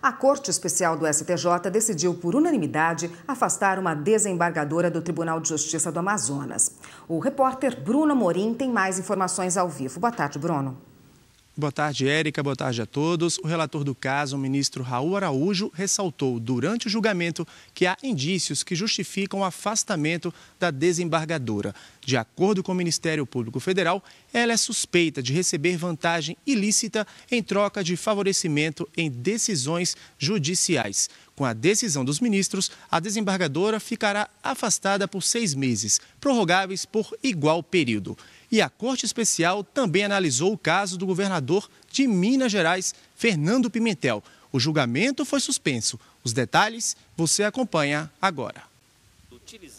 A Corte Especial do STJ decidiu por unanimidade afastar uma desembargadora do Tribunal de Justiça do Amazonas. O repórter Bruno Morim tem mais informações ao vivo. Boa tarde, Bruno. Boa tarde, Érica. Boa tarde a todos. O relator do caso, o ministro Raul Araújo, ressaltou durante o julgamento que há indícios que justificam o afastamento da desembargadora. De acordo com o Ministério Público Federal, ela é suspeita de receber vantagem ilícita em troca de favorecimento em decisões judiciais. Com a decisão dos ministros, a desembargadora ficará afastada por seis meses, prorrogáveis por igual período. E a Corte Especial também analisou o caso do governador de Minas Gerais, Fernando Pimentel. O julgamento foi suspenso. Os detalhes você acompanha agora.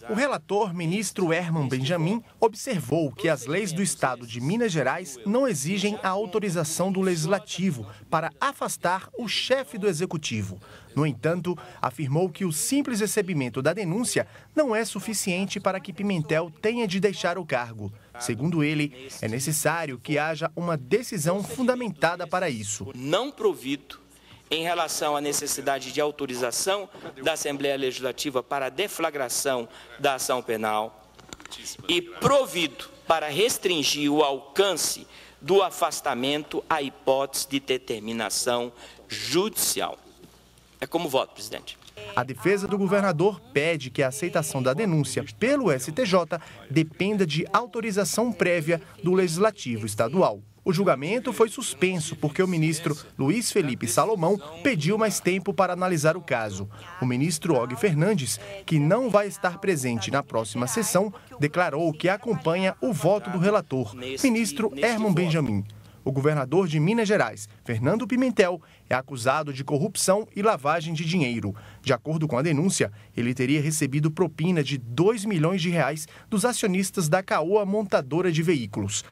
O relator, ministro Herman Benjamin, observou que as leis do Estado de Minas Gerais não exigem a autorização do Legislativo para afastar o chefe do Executivo. No entanto, afirmou que o simples recebimento da denúncia não é suficiente para que Pimentel tenha de deixar o cargo. Segundo ele, é necessário que haja uma decisão fundamentada para isso. Não provido em relação à necessidade de autorização da Assembleia Legislativa para a deflagração da ação penal e provido para restringir o alcance do afastamento à hipótese de determinação judicial. É como voto, presidente. A defesa do governador pede que a aceitação da denúncia pelo STJ dependa de autorização prévia do Legislativo Estadual. O julgamento foi suspenso porque o ministro Luiz Felipe Salomão pediu mais tempo para analisar o caso. O ministro Og Fernandes, que não vai estar presente na próxima sessão, declarou que acompanha o voto do relator, ministro Herman Benjamin o governador de Minas Gerais, Fernando Pimentel, é acusado de corrupção e lavagem de dinheiro. De acordo com a denúncia, ele teria recebido propina de 2 milhões de reais dos acionistas da Caoa Montadora de Veículos.